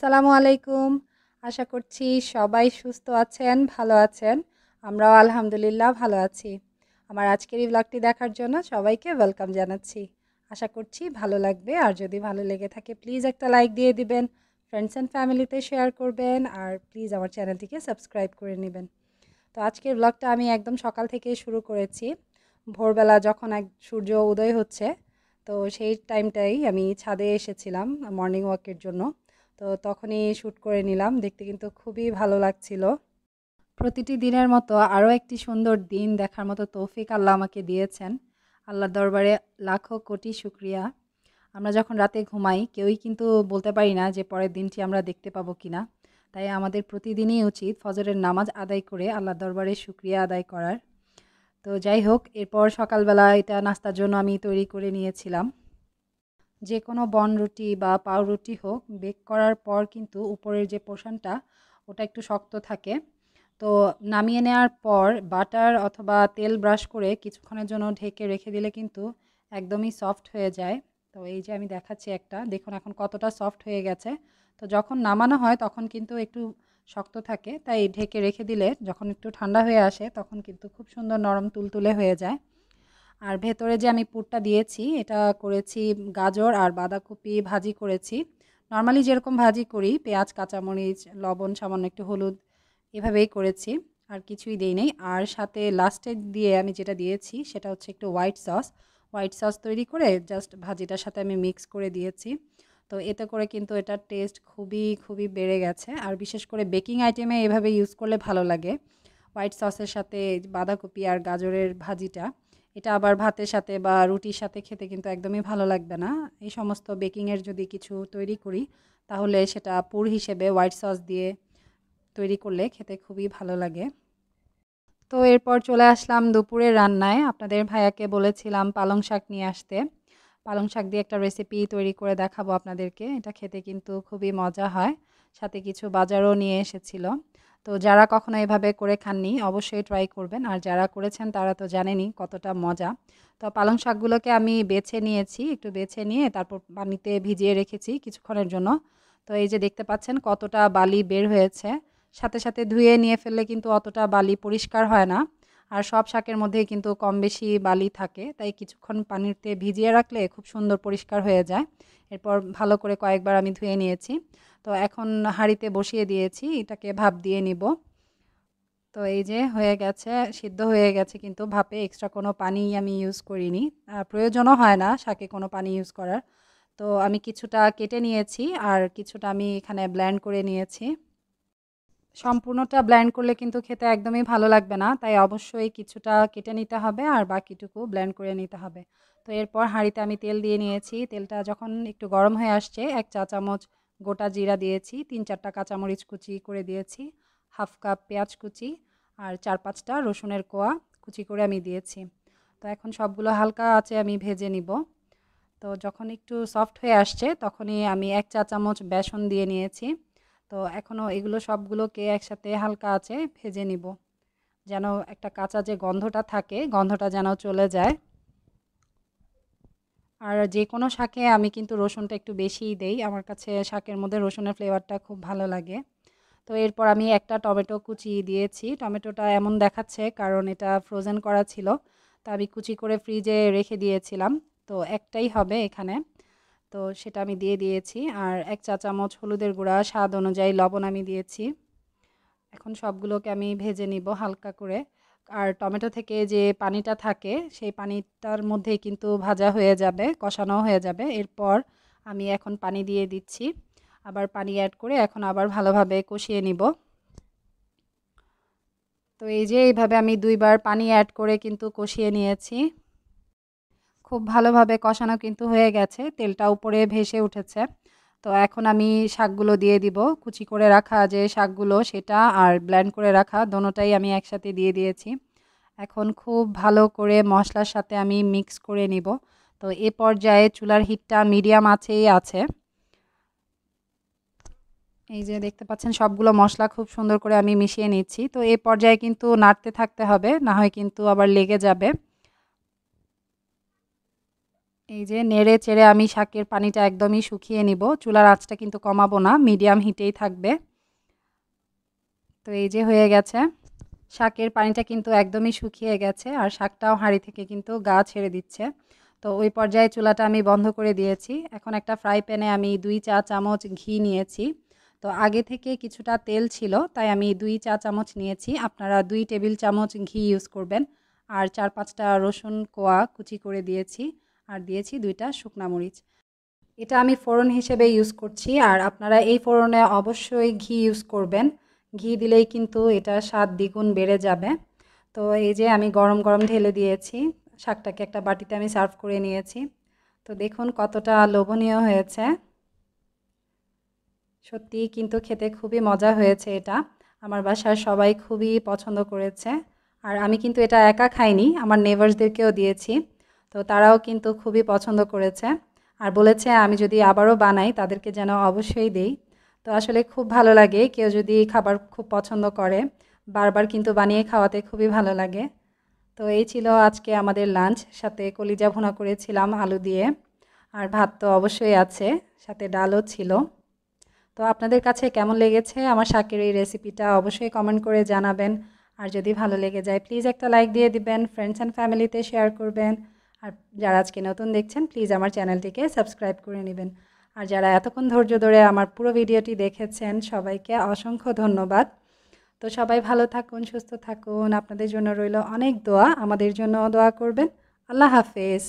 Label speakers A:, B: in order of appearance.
A: আসসালামু আলাইকুম আশা করছি সবাই সুস্থ আছেন ভালো আছেন আমরাও আলহামদুলিল্লাহ ভালো আছি আমার আজকের এই ব্লগটি দেখার জন্য সবাইকে ওয়েলকাম জানাচ্ছি আশা করছি ভালো লাগবে আর যদি ভালো লেগে থাকে প্লিজ একটা লাইক দিয়ে দিবেন ফ্রেন্ডস অ্যান্ড ফ্যামিলিতে শেয়ার করবেন আর প্লিজ আমার চ্যানেলটিকে সাবস্ক্রাইব করে নেবেন তো আজকের ব্লগটা আমি একদম সকাল থেকে শুরু করেছি ভোরবেলা যখন এক সূর্য উদয় হচ্ছে তো সেই টাইমটাই আমি ছাদে এসেছিলাম মর্নিং ওয়াকের জন্য তো তখনই শ্যুট করে নিলাম দেখতে কিন্তু খুবই ভালো লাগছিল প্রতিটি দিনের মতো আরও একটি সুন্দর দিন দেখার মতো তৌফিক আল্লাহ আমাকে দিয়েছেন আল্লাহ দরবারে লাখো কোটি শুক্রিয়া আমরা যখন রাতে ঘুমাই কেউই কিন্তু বলতে পারি না যে পরের দিনটি আমরা দেখতে পাবো কিনা তাই আমাদের প্রতিদিনই উচিত ফজরের নামাজ আদায় করে আল্লাহ দরবারে শুক্রিয়া আদায় করার তো যাই হোক এরপর সকালবেলা এটা নাস্তার জন্য আমি তৈরি করে নিয়েছিলাম যে কোনো বনরুটি বা পাউরুটি হোক বেক করার পর কিন্তু উপরের যে পোষণটা ওটা একটু শক্ত থাকে তো নামিয়ে নেওয়ার পর বাটার অথবা তেল ব্রাশ করে কিছুক্ষণের জন্য ঢেকে রেখে দিলে কিন্তু একদমই সফট হয়ে যায় তো এই যে আমি দেখাচ্ছি একটা দেখুন এখন কতটা সফট হয়ে গেছে তো যখন নামানো হয় তখন কিন্তু একটু শক্ত থাকে তাই ঢেকে রেখে দিলে যখন একটু ঠান্ডা হয়ে আসে তখন কিন্তু খুব সুন্দর নরম তুলতুলে হয়ে যায় আর ভেতরে যে আমি পুরটা দিয়েছি এটা করেছি গাজর আর বাঁধাকপি ভাজি করেছি নর্মালি যেরকম ভাজি করি পেঁয়াজ কাঁচামরিচ লবণ সামান্য একটু হলুদ এভাবেই করেছি আর কিছুই দেই নেই আর সাথে লাস্টে দিয়ে আমি যেটা দিয়েছি সেটা হচ্ছে একটু হোয়াইট সস হোয়াইট সস তৈরি করে জাস্ট ভাজিটার সাথে আমি মিক্স করে দিয়েছি তো এতে করে কিন্তু এটার টেস্ট খুবই খুবই বেড়ে গেছে আর বিশেষ করে বেকিং আইটেমে এভাবে ইউজ করলে ভালো লাগে হোয়াইট সসের সাথে বাঁধাকপি আর গাজরের ভাজিটা এটা আবার ভাতের সাথে বা রুটির সাথে খেতে কিন্তু একদমই ভালো লাগবে না এই সমস্ত বেকিংয়ের যদি কিছু তৈরি করি তাহলে সেটা পুর হিসেবে হোয়াইট সস দিয়ে তৈরি করলে খেতে খুবই ভালো লাগে তো এরপর চলে আসলাম দুপুরের রান্নায় আপনাদের ভাইয়াকে বলেছিলাম পালং শাক নিয়ে আসতে পালং শাক দিয়ে একটা রেসিপি তৈরি করে দেখাবো আপনাদেরকে এটা খেতে কিন্তু খুবই মজা হয় সাথে কিছু বাজারও নিয়ে এসেছিলো তো যারা কখনো এভাবে করে খাননি অবশ্যই ট্রাই করবেন আর যারা করেছেন তারা তো জানেনই কতটা মজা তো পালং শাকগুলোকে আমি বেছে নিয়েছি একটু বেছে নিয়ে তারপর পানিতে ভিজিয়ে রেখেছি কিছুক্ষণের জন্য তো এই যে দেখতে পাচ্ছেন কতটা বালি বের হয়েছে সাথে সাথে ধুয়ে নিয়ে ফেললে কিন্তু অতটা বালি পরিষ্কার হয় না আর সব শাকের মধ্যেই কিন্তু কম বেশি বালি থাকে তাই কিছুক্ষণ পানিতে ভিজিয়ে রাখলে খুব সুন্দর পরিষ্কার হয়ে যায় এরপর ভালো করে কয়েকবার আমি ধুয়ে নিয়েছি তো এখন হাঁড়িতে বসিয়ে দিয়েছি এটাকে ভাপ দিয়ে নিব তো এই যে হয়ে গেছে সিদ্ধ হয়ে গেছে কিন্তু ভাপে এক্সট্রা কোনো পানি আমি ইউজ করিনি প্রয়োজনও হয় না শাকে কোনো পানি ইউজ করার তো আমি কিছুটা কেটে নিয়েছি আর কিছুটা আমি এখানে ব্ল্যান্ড করে নিয়েছি সম্পূর্ণটা ব্ল্যান্ড করলে কিন্তু খেতে একদমই ভালো লাগবে না তাই অবশ্যই কিছুটা কেটে নিতে হবে আর বাকিটুকু ব্ল্যান্ড করে নিতে হবে তো এরপর হাঁড়িতে আমি তেল দিয়ে নিয়েছি তেলটা যখন একটু গরম হয়ে আসছে এক চা চামচ গোটা জিরা দিয়েছি তিন চারটা কাঁচামরিচ কুচি করে দিয়েছি হাফ কাপ পেঁয়াজ কুচি আর চার পাঁচটা রসুনের কোয়া কুচি করে আমি দিয়েছি তো এখন সবগুলো হালকা আছে আমি ভেজে নিব তো যখন একটু সফট হয়ে আসছে তখনই আমি এক চা চামচ বেসন দিয়ে নিয়েছি তো এখনও এগুলো সবগুলোকে একসাথে হালকা আছে ভেজে নিব যেন একটা কাঁচা যে গন্ধটা থাকে গন্ধটা যেন চলে যায় আর যে কোনো শাকে আমি কিন্তু রসুনটা একটু বেশিই দেই আমার কাছে শাকের মধ্যে রসুনের ফ্লেভারটা খুব ভালো লাগে তো এরপর আমি একটা টমেটো কুচি দিয়েছি টমেটোটা এমন দেখাচ্ছে কারণ এটা ফ্রোজেন করা ছিল তা আমি কুচি করে ফ্রিজে রেখে দিয়েছিলাম তো একটাই হবে এখানে তো সেটা আমি দিয়ে দিয়েছি আর এক চা চামচ হলুদের গুঁড়া স্বাদ অনুযায়ী লবণ আমি দিয়েছি এখন সবগুলোকে আমি ভেজে নিব হালকা করে আর টমেটো থেকে যে পানিটা থাকে সেই পানিটার মধ্যেই কিন্তু ভাজা হয়ে যাবে কষানো হয়ে যাবে এরপর আমি এখন পানি দিয়ে দিচ্ছি আবার পানি অ্যাড করে এখন আবার ভালোভাবে কষিয়ে নিব তো এই যে এইভাবে আমি দুইবার পানি অ্যাড করে কিন্তু কষিয়ে নিয়েছি খুব ভালোভাবে কষানো কিন্তু হয়ে গেছে তেলটা উপরে ভেসে উঠেছে তো এখন আমি শাকগুলো দিয়ে দিব কুচি করে রাখা যে শাকগুলো সেটা আর ব্ল্যান্ড করে রাখা দোনোটাই আমি একসাথে দিয়ে দিয়েছি এখন খুব ভালো করে মশলার সাথে আমি মিক্স করে নিব তো এ পর্যায়ে চুলার হিটটা মিডিয়াম আছেই আছে এই যে দেখতে পাচ্ছেন সবগুলো মশলা খুব সুন্দর করে আমি মিশিয়ে নিচ্ছি তো এ পর্যায়ে কিন্তু নাড়তে থাকতে হবে না হয় কিন্তু আবার লেগে যাবে এই যে নেড়ে চেড়ে আমি শাকের পানিটা একদমই শুকিয়ে নিব চুলার আঁচটা কিন্তু কমাবো না মিডিয়াম হিটেই থাকবে তো এই যে হয়ে গেছে শাকের পানিটা কিন্তু একদমই শুকিয়ে গেছে আর শাকটাও হাঁড়ি থেকে কিন্তু গা ছেড়ে দিচ্ছে তো ওই পর্যায়ে চুলাটা আমি বন্ধ করে দিয়েছি এখন একটা ফ্রাই প্যানে আমি দুই চা চামচ ঘি নিয়েছি তো আগে থেকে কিছুটা তেল ছিল তাই আমি দুই চা চামচ নিয়েছি আপনারা দুই টেবিল চামচ ঘি ইউজ করবেন আর চার পাঁচটা রসুন কোয়া কুচি করে দিয়েছি আর দিয়েছি দুইটা শুকনো মরিচ এটা আমি ফোড়ন হিসেবে ইউজ করছি আর আপনারা এই ফোড়নে অবশ্যই ঘি ইউজ করবেন ঘি দিলেই কিন্তু এটা স্বাদ দ্বিগুণ বেড়ে যাবে তো এই যে আমি গরম গরম ঢেলে দিয়েছি শাকটাকে একটা বাটিতে আমি সার্ভ করে নিয়েছি তো দেখুন কতটা লোভনীয় হয়েছে সত্যি কিন্তু খেতে খুবই মজা হয়েছে এটা আমার বাসার সবাই খুবই পছন্দ করেছে আর আমি কিন্তু এটা একা খাইনি আমার নেভার্সদেরকেও দিয়েছি তো তারাও কিন্তু খুবই পছন্দ করেছে আর বলেছে আমি যদি আবারও বানাই তাদেরকে যেন অবশ্যই দিই তো আসলে খুব ভালো লাগে কেউ যদি খাবার খুব পছন্দ করে বারবার কিন্তু বানিয়ে খাওয়াতে খুবই ভালো লাগে তো এই ছিল আজকে আমাদের লাঞ্চ সাথে কলিজা ভুনা করেছিলাম আলু দিয়ে আর ভাত তো অবশ্যই আছে সাথে ডালও ছিল তো আপনাদের কাছে কেমন লেগেছে আমার শাকের এই রেসিপিটা অবশ্যই কমেন্ট করে জানাবেন আর যদি ভালো লেগে যায় প্লিজ একটা লাইক দিয়ে দিবেন ফ্রেন্ডস অ্যান্ড ফ্যামিলিতে শেয়ার করবেন আর যারা আজকে নতুন দেখছেন প্লিজ আমার চ্যানেলটিকে সাবস্ক্রাইব করে নেবেন আর যারা এতক্ষণ ধৈর্য ধরে আমার পুরো ভিডিওটি দেখেছেন সবাইকে অসংখ্য ধন্যবাদ তো সবাই ভালো থাকুন সুস্থ থাকুন আপনাদের জন্য রইল অনেক দোয়া আমাদের জন্য দোয়া করবেন আল্লাহ হাফেজ